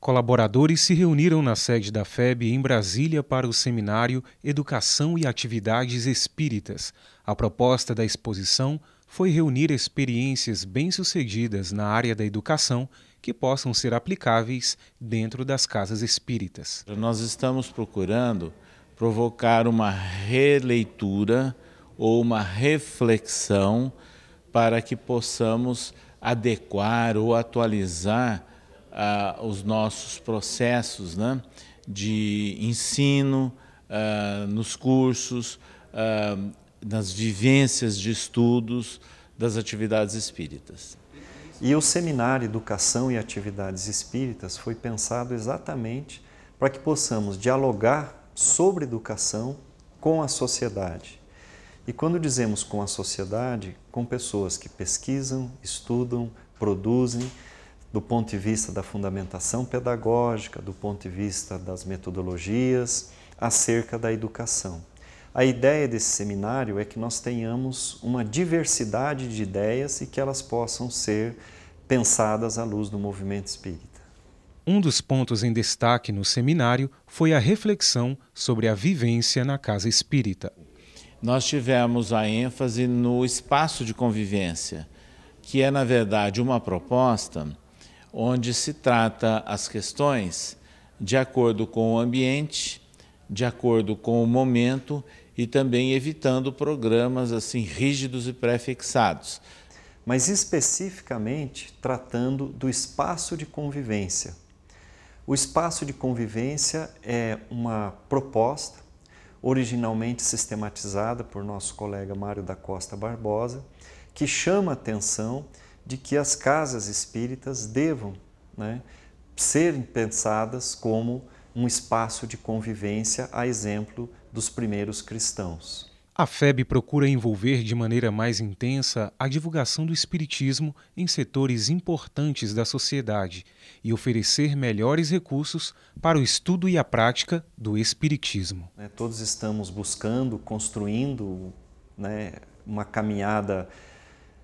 Colaboradores se reuniram na sede da FEB em Brasília para o seminário Educação e Atividades Espíritas. A proposta da exposição foi reunir experiências bem-sucedidas na área da educação que possam ser aplicáveis dentro das casas espíritas. Nós estamos procurando provocar uma releitura ou uma reflexão para que possamos adequar ou atualizar ah, os nossos processos né, de ensino, ah, nos cursos, ah, nas vivências de estudos das atividades espíritas. E o seminário Educação e Atividades Espíritas foi pensado exatamente para que possamos dialogar sobre educação com a sociedade. E quando dizemos com a sociedade, com pessoas que pesquisam, estudam, produzem, do ponto de vista da fundamentação pedagógica, do ponto de vista das metodologias, acerca da educação. A ideia desse seminário é que nós tenhamos uma diversidade de ideias e que elas possam ser pensadas à luz do movimento espírita. Um dos pontos em destaque no seminário foi a reflexão sobre a vivência na casa espírita. Nós tivemos a ênfase no espaço de convivência, que é, na verdade, uma proposta onde se trata as questões de acordo com o ambiente, de acordo com o momento e também evitando programas assim rígidos e pré-fixados. Mas especificamente tratando do espaço de convivência, o espaço de convivência é uma proposta originalmente sistematizada por nosso colega Mário da Costa Barbosa, que chama a atenção de que as casas espíritas devam né, pensadas como um espaço de convivência, a exemplo dos primeiros cristãos. A FEB procura envolver de maneira mais intensa a divulgação do Espiritismo em setores importantes da sociedade e oferecer melhores recursos para o estudo e a prática do Espiritismo. Né, todos estamos buscando, construindo né, uma caminhada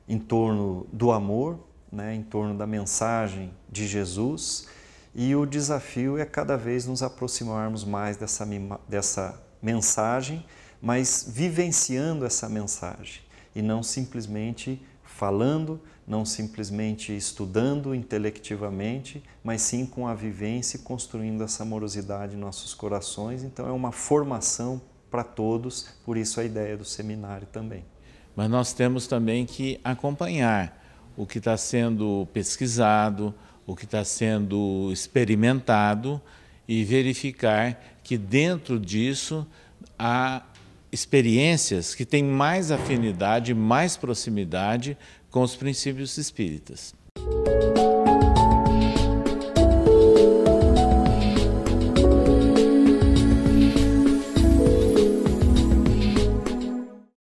em torno do amor, né, em torno da mensagem de Jesus, e o desafio é cada vez nos aproximarmos mais dessa, dessa mensagem mas vivenciando essa mensagem e não simplesmente falando, não simplesmente estudando intelectivamente, mas sim com a vivência e construindo essa amorosidade em nossos corações. Então é uma formação para todos, por isso a ideia do seminário também. Mas nós temos também que acompanhar o que está sendo pesquisado, o que está sendo experimentado e verificar que dentro disso há experiências que têm mais afinidade, mais proximidade com os princípios espíritas.